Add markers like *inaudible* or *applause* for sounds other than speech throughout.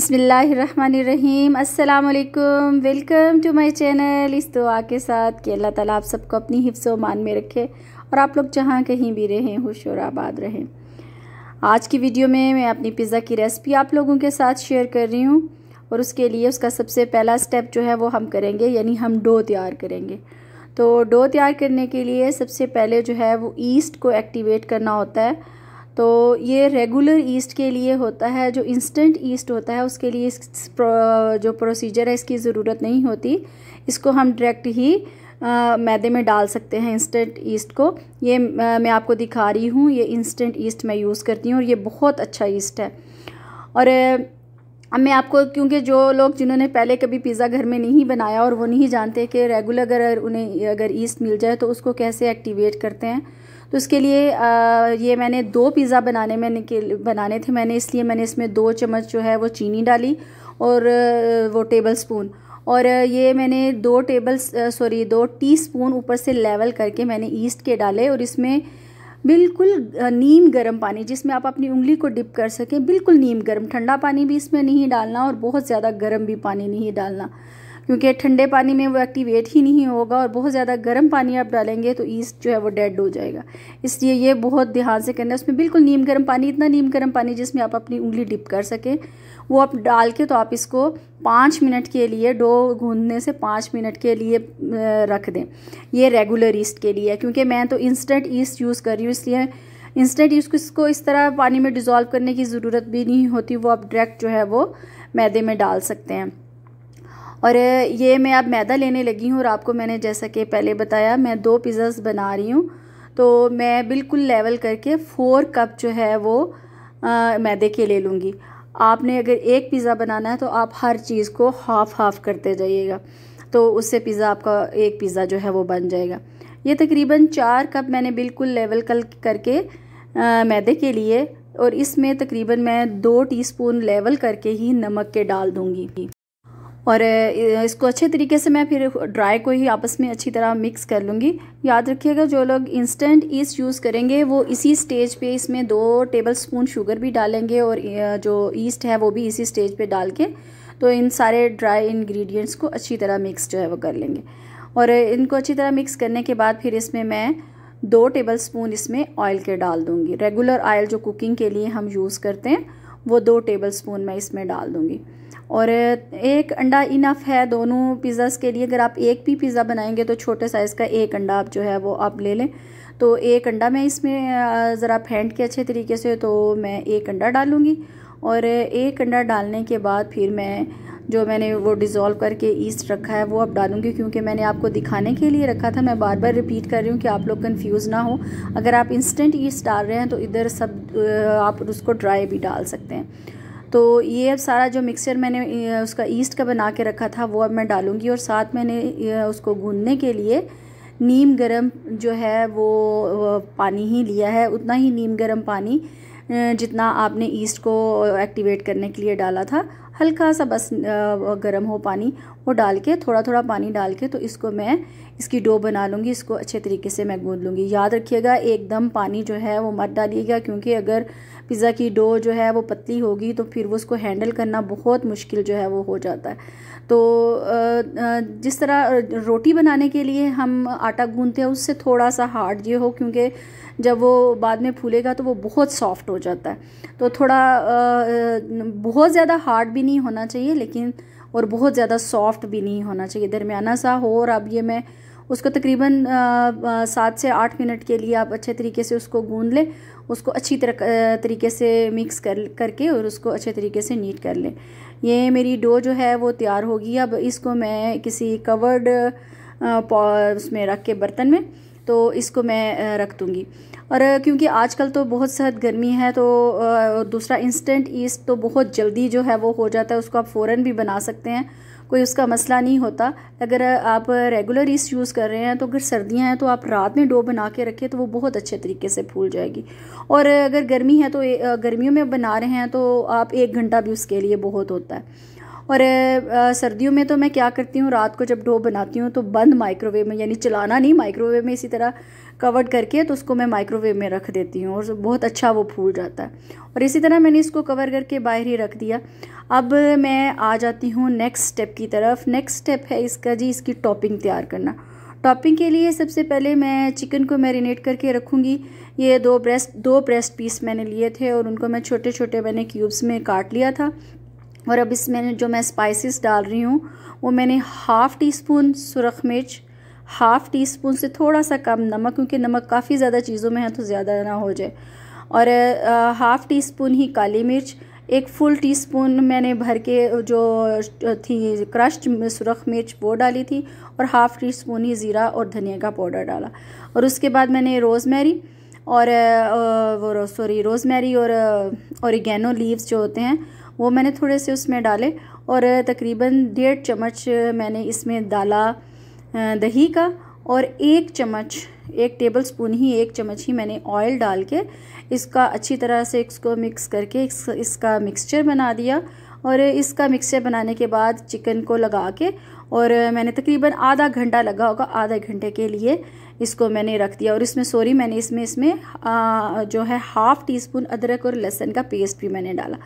बसमीम अल्लाम welcome to my channel इस दुआ के साथ कि अल्लाह ताला आप सबको अपनी हिफ्स मान में रखे और आप लोग जहाँ कहीं भी रहें खुश और आबाद रहें आज की वीडियो में मैं अपनी पिज़्ज़ा की रेसिपी आप लोगों के साथ शेयर कर रही हूँ और उसके लिए उसका सबसे पहला स्टेप जो है वो हम करेंगे यानी हम डो तैयार करेंगे तो डो तैयार करने के लिए सबसे पहले जो है वो ईस्ट को एक्टिवेट करना होता है तो ये रेगुलर ईस्ट के लिए होता है जो इंस्टेंट ईस्ट होता है उसके लिए इस प्रो, जो प्रोसीजर है इसकी ज़रूरत नहीं होती इसको हम डायरेक्ट ही आ, मैदे में डाल सकते हैं इंस्टेंट ईस्ट को ये आ, मैं आपको दिखा रही हूँ ये इंस्टेंट ईस्ट मैं यूज़ करती हूँ और ये बहुत अच्छा ईस्ट है और अब मैं आपको क्योंकि जो लोग जिन्होंने पहले कभी पिज़्ज़ा घर में नहीं बनाया और वो नहीं जानते कि रेगुलर अगर उन्हें अगर ईस्ट मिल जाए तो उसको कैसे एक्टिवेट करते हैं तो इसके लिए आ, ये मैंने दो पिज़्ज़ा बनाने में बनाने थे मैंने इसलिए मैंने इसमें दो चम्मच जो है वो चीनी डाली और वो टेबल स्पून और ये मैंने दो टेबल सॉरी दो टीस्पून ऊपर से लेवल करके मैंने ईस्ट के डाले और इसमें बिल्कुल नीम गर्म पानी जिसमें आप अपनी उंगली को डिप कर सकें बिल्कुल नीम गर्म ठंडा पानी भी इसमें नहीं डालना और बहुत ज़्यादा गर्म भी पानी नहीं डालना क्योंकि ठंडे पानी में वो एक्टिवेट ही नहीं होगा और बहुत ज़्यादा गर्म पानी आप डालेंगे तो ईस्ट जो है वो डेड हो जाएगा इसलिए ये बहुत ध्यान से करना है उसमें बिल्कुल नीम गर्म पानी इतना नीम गर्म पानी जिसमें आप अपनी उंगली डिप कर सकें वो आप डाल के तो आप इसको पाँच मिनट के लिए डो गूंदने से पाँच मिनट के लिए रख दें ये रेगुलर ईस्ट के लिए क्योंकि मैं तो इंस्टेंट ईस्ट यूज़ कर रही हूँ इसलिए इंस्टेंट ईस्ट इसको इस तरह पानी में डिज़ोल्व करने की ज़रूरत भी नहीं होती वो आप डायरेक्ट जो है वो मैदे में डाल सकते हैं और ये मैं अब मैदा लेने लगी हूँ और आपको मैंने जैसा कि पहले बताया मैं दो पिज़्ज़ास बना रही हूँ तो मैं बिल्कुल लेवल करके फ़ोर कप जो है वो आ, मैदे के ले लूँगी आपने अगर एक पिज़्ज़ा बनाना है तो आप हर चीज़ को हाफ़ हाफ़ करते जाइएगा तो उससे पिज़्ज़ा आपका एक पिज़्ज़ा जो है वो बन जाएगा ये तकरीबन चार कप मैंने बिल्कुल लेवल कल करके आ, मैदे के लिए और इसमें तकरीबन मैं दो टीस्पून लेवल करके ही नमक के डाल दूँगी और इसको अच्छे तरीके से मैं फिर ड्राई को ही आपस में अच्छी तरह मिक्स कर लूँगी याद रखिएगा जो लोग इंस्टेंट ईस्ट यूज़ करेंगे वो इसी स्टेज पे इसमें दो टेबल स्पून शुगर भी डालेंगे और जो ईस्ट है वो भी इसी स्टेज पे डाल के तो इन सारे ड्राई इन्ग्रीडियंट्स को अच्छी तरह मिक्स जो है वो कर लेंगे और इनको अच्छी तरह मिक्स करने के बाद फिर इसमें मैं दो टेबल स्पून इसमें ऑयल के डाल दूँगी रेगुलर ऑयल जो कुकिंग के लिए हम यूज़ करते हैं वो दो टेबल स्पून मैं इसमें डाल दूँगी और एक अंडा इनफ है दोनों पिज़्ज़ास के लिए अगर आप एक भी पिज़्ज़ा बनाएंगे तो छोटे साइज़ का एक अंडा आप जो है वो आप ले लें तो एक अंडा मैं इसमें ज़रा फेंट के अच्छे तरीके से तो मैं एक अंडा डालूँगी और एक अंडा डालने के बाद फिर मैं जो मैंने वो डिज़ोल्व करके ईस्ट रखा है वो अब डालूंगी क्योंकि मैंने आपको दिखाने के लिए रखा था मैं बार बार रिपीट कर रही हूँ कि आप लोग कंफ्यूज ना हो अगर आप इंस्टेंट ईस्ट डाल रहे हैं तो इधर सब आप उसको ड्राई भी डाल सकते हैं तो ये अब सारा जो मिक्सचर मैंने उसका ईस्ट का बना के रखा था वो अब मैं डालूँगी और साथ मैंने उसको गूंदने के लिए नीम गरम जो है वो पानी ही लिया है उतना ही नीम गरम पानी जितना आपने ईस्ट को एक्टिवेट करने के लिए डाला था हल्का सा बस गर्म हो पानी वो डाल के थोड़ा थोड़ा पानी डाल के तो इसको मैं इसकी डो बना लूँगी इसको अच्छे तरीके से मैं गूँध लूँगी याद रखिएगा एकदम पानी जो है वो मत डालिएगा क्योंकि अगर पिज़्ज़ा की डो जो है वो पतली होगी तो फिर वो उसको हैंडल करना बहुत मुश्किल जो है वो हो जाता है तो जिस तरह रोटी बनाने के लिए हम आटा गूँधते हैं उससे थोड़ा सा हार्ड ये हो क्योंकि जब वो बाद में फूलेगा तो वो बहुत सॉफ्ट हो जाता है तो थोड़ा बहुत ज़्यादा हार्ड भी नहीं नहीं होना चाहिए लेकिन और बहुत ज़्यादा सॉफ्ट भी नहीं होना चाहिए दरमियाना सा हो और अब ये मैं उसको तकरीबन सात से आठ मिनट के लिए आप अच्छे तरीके से उसको गूंद लें उसको अच्छी तरह तरीके से मिक्स कर करके और उसको अच्छे तरीके से नीट कर लें ये मेरी डो जो है वो तैयार होगी अब इसको मैं किसी कवर्ड उसमें रख के बर्तन में तो इसको मैं रख दूँगी और क्योंकि आजकल तो बहुत सख्त गर्मी है तो दूसरा इंस्टेंट ईस्ट तो बहुत जल्दी जो है वो हो जाता है उसको आप फ़ौर भी बना सकते हैं कोई उसका मसला नहीं होता अगर आप रेगुलर ईस्ट यूज़ कर रहे हैं तो अगर सर्दियां हैं तो आप रात में डो बना के रखें तो वो बहुत अच्छे तरीके से फूल जाएगी और अगर गर्मी है तो गर्मियों में बना रहे हैं तो आप एक घंटा भी उसके लिए बहुत होता है और सर्दियों में तो मैं क्या करती हूँ रात को जब डो बनाती हूँ तो बंद माइक्रोवेव में यानी चलाना नहीं माइक्रोवेव में इसी तरह कवर्ड करके तो उसको मैं माइक्रोवेव में रख देती हूँ और बहुत अच्छा वो फूल जाता है और इसी तरह मैंने इसको कवर करके बाहर ही रख दिया अब मैं आ जाती हूँ नेक्स्ट स्टेप की तरफ नेक्स्ट स्टेप है इसका जी इसकी टॉपिंग तैयार करना टॉपिंग के लिए सबसे पहले मैं चिकन को मैरिनेट करके रखूँगी ये दो ब्रेस्ट दो ब्रेस्ट पीस मैंने लिए थे और उनको मैं छोटे छोटे मैंने क्यूब्स में काट लिया था और अब इसमें जो मैं स्पाइसेस डाल रही हूँ वो मैंने हाफ़ टी स्पून सुरख मिर्च हाफ़ टी स्पून से थोड़ा सा कम नमक क्योंकि नमक काफ़ी ज़्यादा चीज़ों में है तो ज़्यादा ना हो जाए और हाफ़ टी स्पून ही काली मिर्च एक फुल टी स्पून मैंने भर के जो थी क्रश्ड सुरख मिर्च वो डाली थी और हाफ़ टी स्पून ही ज़ीरा और धनिया का पाउडर डाला और उसके बाद मैंने रोज़मेरी और वो सॉरी रोज़मेरी और औरिगेनो लीव्स जो होते हैं वो मैंने थोड़े से उसमें डाले और तकरीबन डेढ़ चम्मच मैंने इसमें डाला दही का और एक चम्मच एक टेबल स्पून ही एक चम्मच ही मैंने ऑयल डाल के इसका अच्छी तरह से इसको मिक्स करके इस, इसका मिक्सचर बना दिया और इसका मिक्सचर बनाने के बाद चिकन को लगा के और मैंने तकरीबन आधा घंटा लगा होगा आधा घंटे के लिए इसको मैंने रख दिया और इसमें सॉरी मैंने इसमें इसमें आ, जो है हाफ़ टी स्पून अदरक और लहसुन का पेस्ट भी मैंने डाला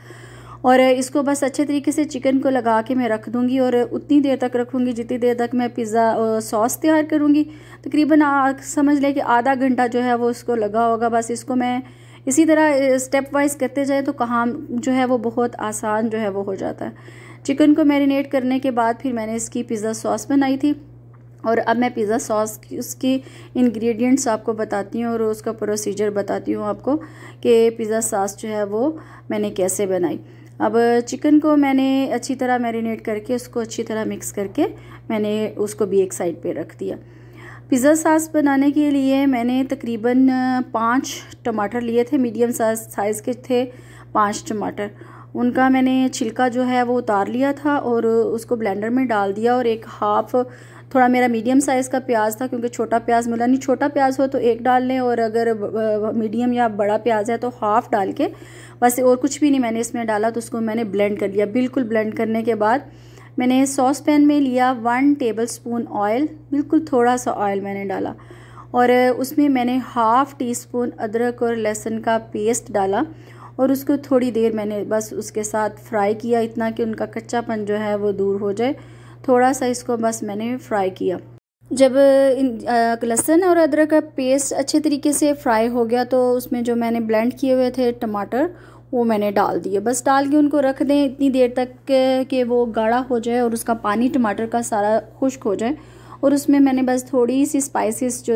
और इसको बस अच्छे तरीके से चिकन को लगा के मैं रख दूँगी और उतनी देर तक रखूँगी जितनी देर तक मैं पिज़्ज़ा सॉस तैयार करूँगी तकरीबन तो समझ लें कि आधा घंटा जो है वो उसको लगा होगा बस इसको मैं इसी तरह स्टेप वाइज करते जाए तो काम जो है वो बहुत आसान जो है वो हो जाता है चिकन को मैरिनेट करने के बाद फिर मैंने इसकी पिज़्ज़ा सॉस बनाई थी और अब मैं पिज़्ज़ा सॉस की उसकी इंग्रेडिएंट्स आपको बताती हूँ और उसका प्रोसीजर बताती हूँ आपको कि पिज़्ज़ा सॉस जो है वो मैंने कैसे बनाई अब चिकन को मैंने अच्छी तरह मैरिनेट करके उसको अच्छी तरह मिक्स करके मैंने उसको भी एक साइड पे रख दिया पिज़्ज़ा सास बनाने के लिए मैंने तकरीबन पाँच टमाटर लिए थे मीडियम साइज़ के थे पाँच टमाटर उनका मैंने छिलका जो है वो उतार लिया था और उसको ब्लेंडर में डाल दिया और एक हाफ़ थोड़ा मेरा मीडियम साइज़ का प्याज था क्योंकि छोटा प्याज मिला नहीं छोटा प्याज हो तो एक डाल लें और अगर मीडियम या बड़ा प्याज है तो हाफ़ डाल के बस और कुछ भी नहीं मैंने इसमें डाला तो उसको मैंने ब्लेंड कर लिया बिल्कुल ब्लेंड करने के बाद मैंने सॉस पैन में लिया वन टेबल स्पून ऑयल बिल्कुल थोड़ा सा ऑयल मैंने डाला और उसमें मैंने हाफ़ टी स्पून अदरक और लहसुन का पेस्ट डाला और उसको थोड़ी देर मैंने बस उसके साथ फ्राई किया इतना कि उनका कच्चापन जो है वो दूर हो जाए थोड़ा सा इसको बस मैंने फ्राई किया जब लहसुन और अदरक का पेस्ट अच्छे तरीके से फ्राई हो गया तो उसमें जो मैंने ब्लेंड किए हुए थे टमाटर वो मैंने डाल दिए बस डाल के उनको रख दें इतनी देर तक कि वो गाढ़ा हो जाए और उसका पानी टमाटर का सारा खुश्क हो जाए और उसमें मैंने बस थोड़ी सी स्पाइसेस जो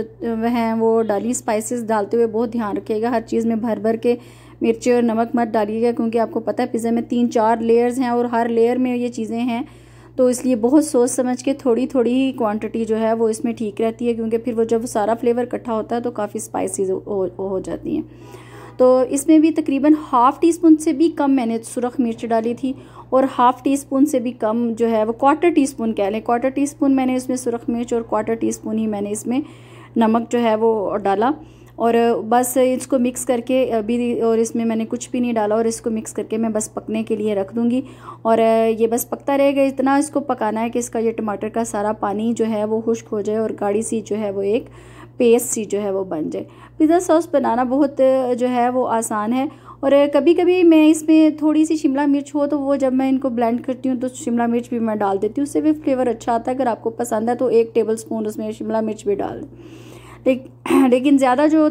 हैं वो डाली स्पाइसेस डालते हुए बहुत ध्यान रखिएगा हर चीज़ में भर भर के मिर्ची और नमक मत डालिएगा क्योंकि आपको पता है पिज़्ज़ा में तीन चार लेयर्स हैं और हर लेयर में ये चीज़ें हैं तो इसलिए बहुत सोच समझ के थोड़ी थोड़ी ही क्वान्टिटी जो है वो इसमें ठीक रहती है क्योंकि फिर वो जब सारा फ्लेवर इकट्ठा होता है तो काफ़ी स्पाइसी हो, हो जाती हैं तो इसमें भी तकरीबन हाफ़ टी स्पून से भी कम मैंने सुरख मिर्च डाली थी और हाफ़ टी स्पून से भी कम जो है वो क्वार्टर टी स्पून कह लें क्वार्टर टी स्पून मैंने इसमें सुरख मिर्च और क्वार्टर टी स्पून ही मैंने इसमें नमक जो है वो डाला और बस इसको मिक्स करके अभी और इसमें मैंने कुछ भी नहीं डाला और इसको मिक्स करके मैं बस पकने के लिए रख दूँगी और ये बस पकता रहेगा इतना इसको पकाना है कि इसका ये टमाटर का सारा पानी जो है वो खुश्क हो जाए और गाढ़ी सी जो है वो एक पेस्ट सी जो है वो बन जाए पिज़्ज़ा सॉस बनाना बहुत जो है वो आसान है और कभी कभी मैं इसमें थोड़ी सी शिमला मिर्च हो तो वो जब मैं इनको ब्लेंड करती हूँ तो शिमला मिर्च भी मैं डाल देती हूँ उससे भी फ्लेवर अच्छा आता है अगर आपको पसंद है तो एक टेबल स्पून उसमें शिमला मिर्च भी डाल दें *clears throat* लेकिन ज़्यादा जो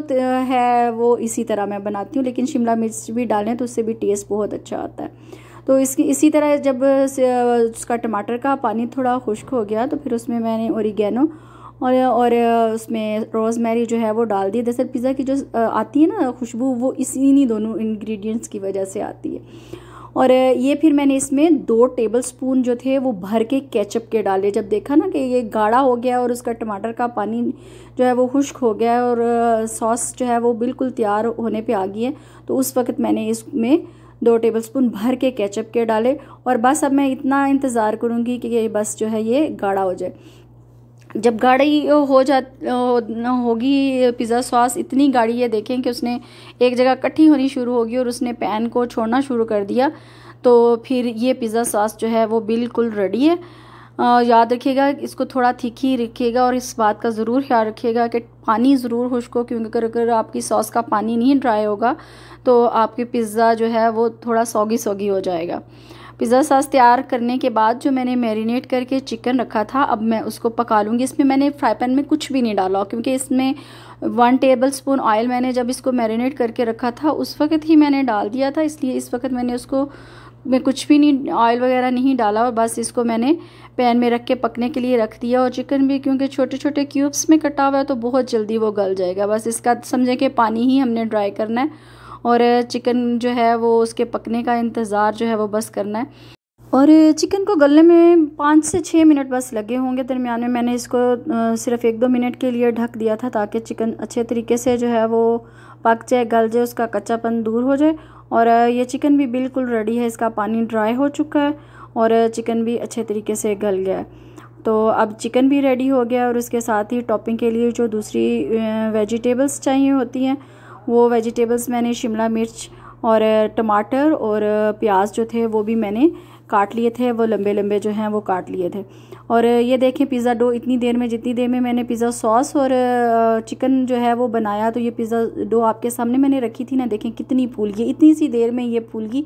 है वो इसी तरह मैं बनाती हूँ लेकिन शिमला मिर्च भी डालें तो उससे भी टेस्ट बहुत अच्छा आता है तो इसकी इसी तरह जब उसका टमाटर का पानी थोड़ा खुश्क हो गया तो फिर उसमें मैंने औरिगेनो और और उसमें रोज़मेरी जो है वो डाल दी दरअसल पिज़्ज़ा की जो आती है ना खुशबू वो इसी इन्हीं दोनों इंग्रेडिएंट्स की वजह से आती है और ये फिर मैंने इसमें दो टेबल स्पून जो थे वो भर के केचप के डाले जब देखा ना कि ये गाढ़ा हो गया और उसका टमाटर का पानी जो है वो खुश्क हो गया है और सॉस जो है वो बिल्कुल तैयार होने पे आ गई है तो उस वक्त मैंने इसमें दो टेबलस्पून भर के केचप के डाले और बस अब मैं इतना इंतज़ार करूँगी कि ये बस जो है ये गाढ़ा हो जाए जब गाढ़ी हो जा होगी पिज़्ज़ा सॉस इतनी गाढ़ी है देखें कि उसने एक जगह इकट्ठी होनी शुरू होगी और उसने पैन को छोड़ना शुरू कर दिया तो फिर ये पिज़्ज़ा सॉस जो है वो बिल्कुल रेडी है आ, याद रखिएगा इसको थोड़ा तीखी रखिएगा और इस बात का ज़रूर ख्याल रखिएगा कि पानी ज़रूर खुश्क हो क्योंकि अगर अगर आपकी सॉस का पानी नहीं ड्राई होगा तो आपकी पिज़्ज़ा जो है वो थोड़ा सौगी सौगी हो जाएगा पिज़्ज़ा सास तैयार करने के बाद जो मैंने मैरिनेट करके चिकन रखा था अब मैं उसको पका लूँगी इसमें मैंने फ्राई पैन में कुछ भी नहीं डाला क्योंकि इसमें वन टेबल स्पून ऑयल मैंने जब इसको मैरिनेट करके रखा था उस वक्त ही मैंने डाल दिया था इसलिए इस वक्त मैंने उसको में कुछ भी नहीं ऑयल वगैरह नहीं डाला और बस इसको मैंने पैन में रख के पकने के लिए रख दिया और चिकन भी क्योंकि छोटे छोटे क्यूब्स में कटा हुआ है तो बहुत जल्दी वो गल जाएगा बस इसका समझें कि पानी ही हमने ड्राई करना है और चिकन जो है वो उसके पकने का इंतज़ार जो है वो बस करना है और चिकन को गलने में पाँच से छः मिनट बस लगे होंगे दरमियान में मैंने इसको सिर्फ एक दो मिनट के लिए ढक दिया था ताकि चिकन अच्छे तरीके से जो है वो पक जाए गल जाए उसका कच्चापन दूर हो जाए और ये चिकन भी बिल्कुल रेडी है इसका पानी ड्राई हो चुका है और चिकन भी अच्छे तरीके से गल गया है तो अब चिकन भी रेडी हो गया और उसके साथ ही टॉपिंग के लिए जो दूसरी वेजिटेबल्स चाहिए होती हैं वो वेजिटेबल्स मैंने शिमला मिर्च और टमाटर और प्याज जो थे वो भी मैंने काट लिए थे वो लंबे लंबे जो हैं वो काट लिए थे और ये देखें पिज़्ज़ा डो इतनी देर में जितनी देर में मैंने पिज़्ज़ा सॉस और चिकन जो है वो बनाया तो ये पिज़्ज़ा डो आपके सामने मैंने रखी थी ना देखें कितनी फूल गई इतनी सी देर में ये फूल गई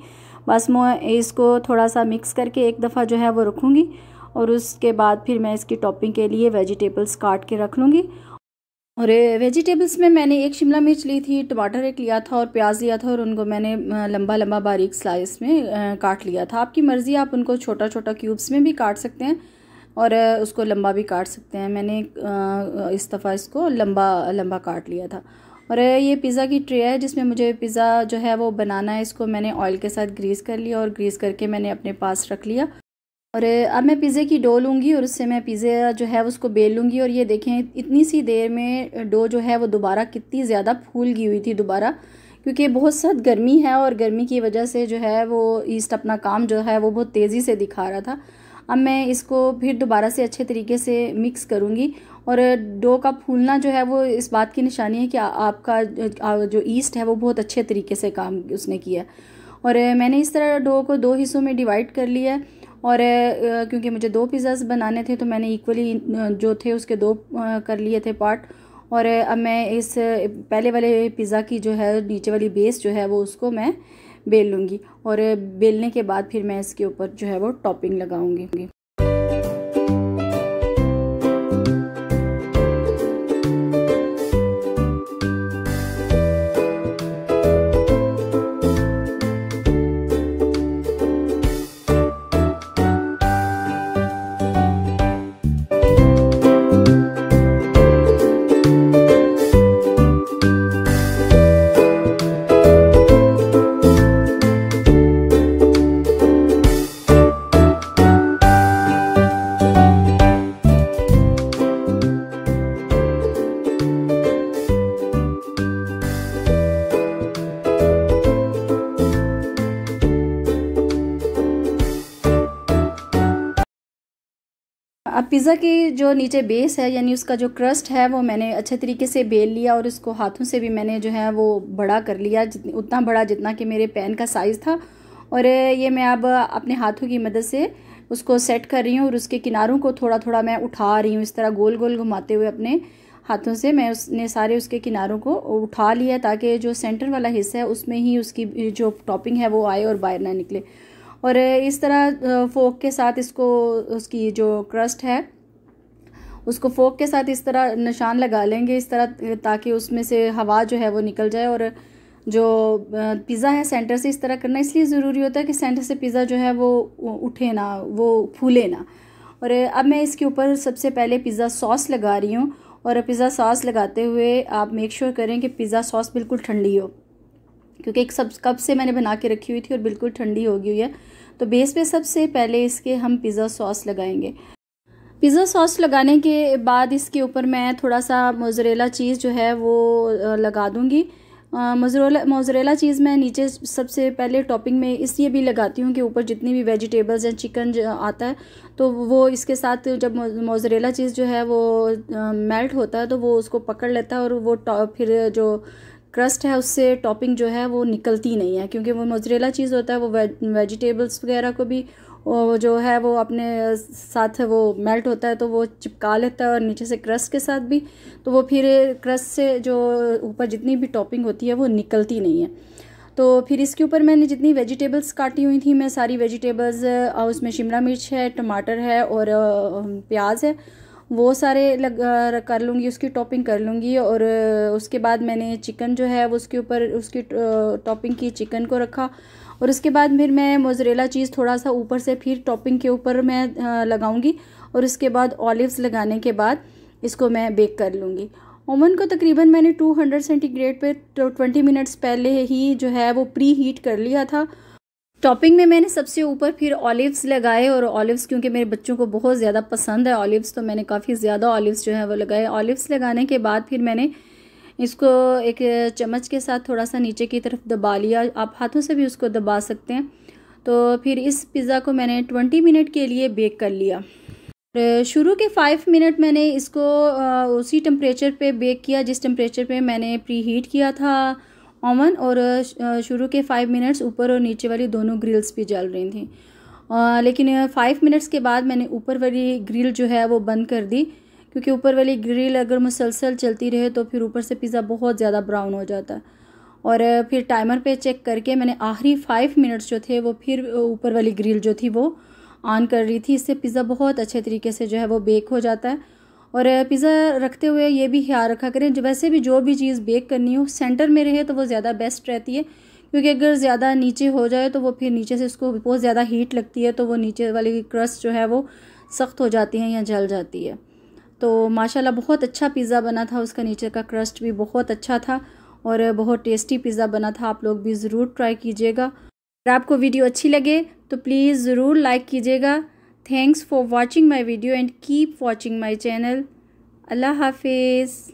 बस मैं इसको थोड़ा सा मिक्स करके एक दफ़ा जो है वो रखूँगी और उसके बाद फिर मैं इसकी टॉपिंग के लिए वेजिटेबल्स काट के रख लूँगी और वेजिटेबल्स में मैंने एक शिमला मिर्च ली थी टमाटर एक लिया था और प्याज लिया था और उनको मैंने लंबा लंबा बारीक स्लाइस में काट लिया था आपकी मर्ज़ी आप उनको छोटा छोटा क्यूब्स में भी काट सकते हैं और उसको लंबा भी काट सकते हैं मैंने इस दफ़ा इसको लंबा लंबा काट लिया था और ये पिज़्ज़ा की ट्रे है जिसमें मुझे पिज़्ज़ा जो है वो बनाना है इसको मैंने ऑयल के साथ ग्रीस कर लिया और ग्रीस करके मैंने अपने पास रख लिया और अब मैं पिज़्ज़े की डो लूँगी और उससे मैं पिज़्ज़े जो है उसको बेल लूँगी और ये देखें इतनी सी देर में डो जो है वो दोबारा कितनी ज़्यादा फूल गई हुई थी दोबारा क्योंकि बहुत सख्त गर्मी है और गर्मी की वजह से जो है वो ईस्ट अपना काम जो है वो बहुत तेज़ी से दिखा रहा था अब मैं इसको फिर दोबारा से अच्छे तरीके से मिक्स करूँगी और डो का फूलना जो है वो इस बात की निशानी है कि आपका जो ईस्ट है वो बहुत अच्छे तरीके से काम उसने किया और मैंने इस तरह डो को दो हिस्सों में डिवाइड कर लिया है और क्योंकि मुझे दो पिज़्ज़ास बनाने थे तो मैंने इक्वली जो थे उसके दो कर लिए थे पार्ट और अब मैं इस पहले वाले पिज़्ज़ा की जो है नीचे वाली बेस जो है वो उसको मैं बेल लूँगी और बेलने के बाद फिर मैं इसके ऊपर जो है वो टॉपिंग लगाऊँगी पिज़्ज़ा की जो नीचे बेस है यानी उसका जो क्रस्ट है वो मैंने अच्छे तरीके से बेल लिया और उसको हाथों से भी मैंने जो है वो बड़ा कर लिया उतना बड़ा जितना कि मेरे पैन का साइज़ था और ये मैं अब अपने हाथों की मदद से उसको सेट कर रही हूँ और उसके किनारों को थोड़ा थोड़ा मैं उठा रही हूँ इस तरह गोल गोल घुमाते हुए अपने हाथों से मैं उसने सारे उसके किनारों को उठा लिया ताकि जो सेंटर वाला हिस्सा है उसमें ही उसकी जो टॉपिंग है वो आए और बाहर ना निकले और इस तरह फोक के साथ इसको उसकी जो क्रस्ट है उसको फोक के साथ इस तरह निशान लगा लेंगे इस तरह ताकि उसमें से हवा जो है वो निकल जाए और जो पिज़्ज़ा है सेंटर से इस तरह करना इसलिए ज़रूरी होता है कि सेंटर से पिज़्ज़ा जो है वो उठे ना वो फूले ना और अब मैं इसके ऊपर सबसे पहले पिज़्ज़ा सॉस लगा रही हूँ और पिज़्ज़ा सॉस लगाते हुए आप मेक श्योर sure करें कि पिज़्ज़ा सॉस बिल्कुल ठंडी हो क्योंकि एक सब कब से मैंने बना के रखी हुई थी और बिल्कुल ठंडी हो गई हुई है तो बेस पे सबसे पहले इसके हम पिज़्ज़ा सॉस लगाएंगे पिज़्ज़ा सॉस लगाने के बाद इसके ऊपर मैं थोड़ा सा मोजरेला चीज़ जो है वो लगा दूँगी मोजरेला मोजरेला चीज़ मैं नीचे सबसे पहले टॉपिंग में इसलिए भी लगाती हूँ कि ऊपर जितनी भी वेजिटेबल्स या चिकन आता है तो वो इसके साथ जब मोजरेला चीज़ जो है वो मेल्ट होता है तो वो उसको पकड़ लेता है और वो फिर जो क्रस्ट है उससे टॉपिंग जो है वो निकलती नहीं है क्योंकि वो मोजरेला चीज़ होता है वो वेजिटेबल्स वगैरह को भी जो है वो अपने साथ वो मेल्ट होता है तो वो चिपका लेता है और नीचे से क्रस्ट के साथ भी तो वो फिर क्रस्ट से जो ऊपर जितनी भी टॉपिंग होती है वो निकलती नहीं है तो फिर इसके ऊपर मैंने जितनी वेजिटेबल्स काटी हुई थी मैं सारी वेजिटेबल्स उसमें शिमला मिर्च है टमाटर है और प्याज है वो सारे लग कर लूँगी उसकी टॉपिंग कर लूँगी और उसके बाद मैंने चिकन जो है वो उसके ऊपर उसकी टॉपिंग की चिकन को रखा और उसके बाद फिर मैं मोजरेला चीज़ थोड़ा सा ऊपर से फिर टॉपिंग के ऊपर मैं लगाऊंगी और उसके बाद ऑलिव्स लगाने के बाद इसको मैं बेक कर लूँगी ओमन को तकरीबन मैंने 200 सेंटीग्रेड पे 20 तो मिनट्स पहले ही जो है वो प्री हीट कर लिया था टॉपिंग में मैंने सबसे ऊपर फिर ऑलिव्स लगाए और ऑलिव्स क्योंकि मेरे बच्चों को बहुत ज़्यादा पसंद है ऑलिव्स तो मैंने काफ़ी ज़्यादा ऑलिव्स जो है वो लगाए ऑलिव्स लगाने के बाद फिर मैंने इसको एक चम्मच के साथ थोड़ा सा नीचे की तरफ दबा लिया आप हाथों से भी उसको दबा सकते हैं तो फिर इस पिज़्ज़ा को मैंने ट्वेंटी मिनट के लिए बेक कर लिया शुरू के फ़ाइव मिनट मैंने इसको उसी टेम्परेचर पे बेक किया जिस टेम्परेचर पे मैंने प्री हीट किया था ओवन और शुरू के फाइव मिनट्स ऊपर और नीचे वाली दोनों ग्रिल्स भी जल रही थी आ, लेकिन फ़ाइव मिनट्स के बाद मैंने ऊपर वाली ग्रिल जो है वो बंद कर दी क्योंकि ऊपर वाली ग्रिल अगर मुसलसल चलती रहे तो फिर ऊपर से पिज़्ज़ा बहुत ज़्यादा ब्राउन हो जाता है और फिर टाइमर पे चेक करके मैंने आखिरी फ़ाइव मिनट्स जो थे वो फिर ऊपर वाली ग्रिल जो थी वो ऑन कर रही थी इससे पिज़्ज़ा बहुत अच्छे तरीके से जो है वो बेक हो जाता है और पिज़्ज़ा रखते हुए ये भी ख्याल रखा करें जो वैसे भी जो भी चीज़ बेक करनी हो सेंटर में रहे तो वो ज़्यादा बेस्ट रहती है क्योंकि अगर ज़्यादा नीचे हो जाए तो वो फिर नीचे से उसको बहुत ज़्यादा हीट लगती है तो वो नीचे वाली क्रस्ट जो है वो सख्त हो जाती है या जल जाती है तो माशाल्लाह बहुत अच्छा पिज़्ज़ा बना था उसका नीचे का क्रस्ट भी बहुत अच्छा था और बहुत टेस्टी पिज़्ज़ा बना था आप लोग भी ज़रूर ट्राई कीजिएगा अगर आपको वीडियो अच्छी लगे तो प्लीज़ ज़रूर लाइक कीजिएगा Thanks for watching my video and keep watching my channel. Allah Hafiz.